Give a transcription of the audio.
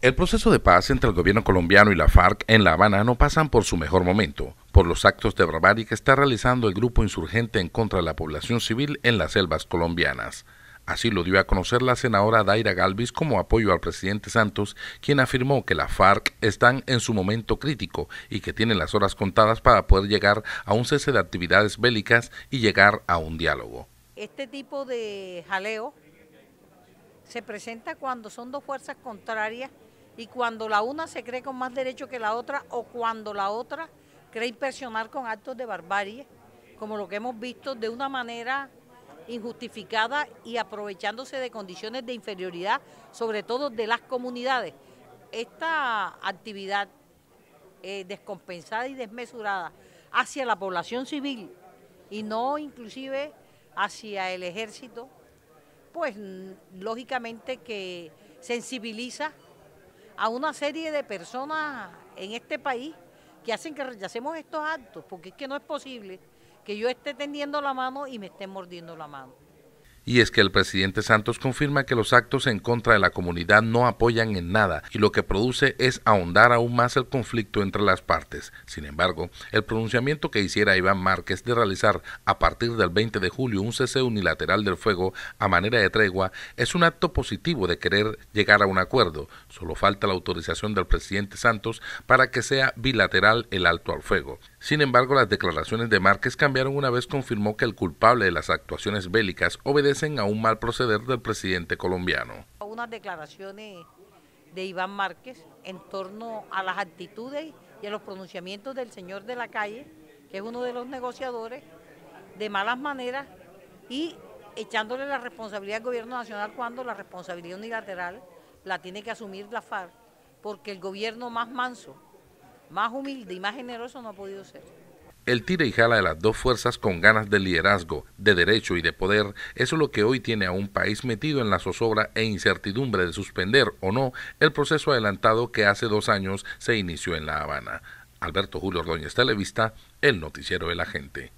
El proceso de paz entre el gobierno colombiano y la FARC en La Habana no pasan por su mejor momento, por los actos de barbarie que está realizando el grupo insurgente en contra de la población civil en las selvas colombianas. Así lo dio a conocer la senadora Daira Galvis como apoyo al presidente Santos, quien afirmó que la FARC están en su momento crítico y que tienen las horas contadas para poder llegar a un cese de actividades bélicas y llegar a un diálogo. Este tipo de jaleo se presenta cuando son dos fuerzas contrarias y cuando la una se cree con más derecho que la otra o cuando la otra cree impresionar con actos de barbarie, como lo que hemos visto de una manera injustificada y aprovechándose de condiciones de inferioridad, sobre todo de las comunidades. Esta actividad eh, descompensada y desmesurada hacia la población civil y no inclusive hacia el ejército, pues lógicamente que sensibiliza a una serie de personas en este país que hacen que rechacemos estos actos, porque es que no es posible que yo esté tendiendo la mano y me esté mordiendo la mano y es que el presidente Santos confirma que los actos en contra de la comunidad no apoyan en nada y lo que produce es ahondar aún más el conflicto entre las partes. Sin embargo, el pronunciamiento que hiciera Iván Márquez de realizar a partir del 20 de julio un cese unilateral del fuego a manera de tregua es un acto positivo de querer llegar a un acuerdo. Solo falta la autorización del presidente Santos para que sea bilateral el alto al fuego. Sin embargo, las declaraciones de Márquez cambiaron una vez confirmó que el culpable de las actuaciones bélicas obedecen a un mal proceder del presidente colombiano. Unas declaraciones de Iván Márquez en torno a las actitudes y a los pronunciamientos del señor de la calle, que es uno de los negociadores, de malas maneras y echándole la responsabilidad al gobierno nacional cuando la responsabilidad unilateral la tiene que asumir la FARC, porque el gobierno más manso más humilde y más generoso no ha podido ser. El tira y jala de las dos fuerzas con ganas de liderazgo, de derecho y de poder es lo que hoy tiene a un país metido en la zozobra e incertidumbre de suspender o no el proceso adelantado que hace dos años se inició en La Habana. Alberto Julio Ordóñez Televista, el noticiero de la gente.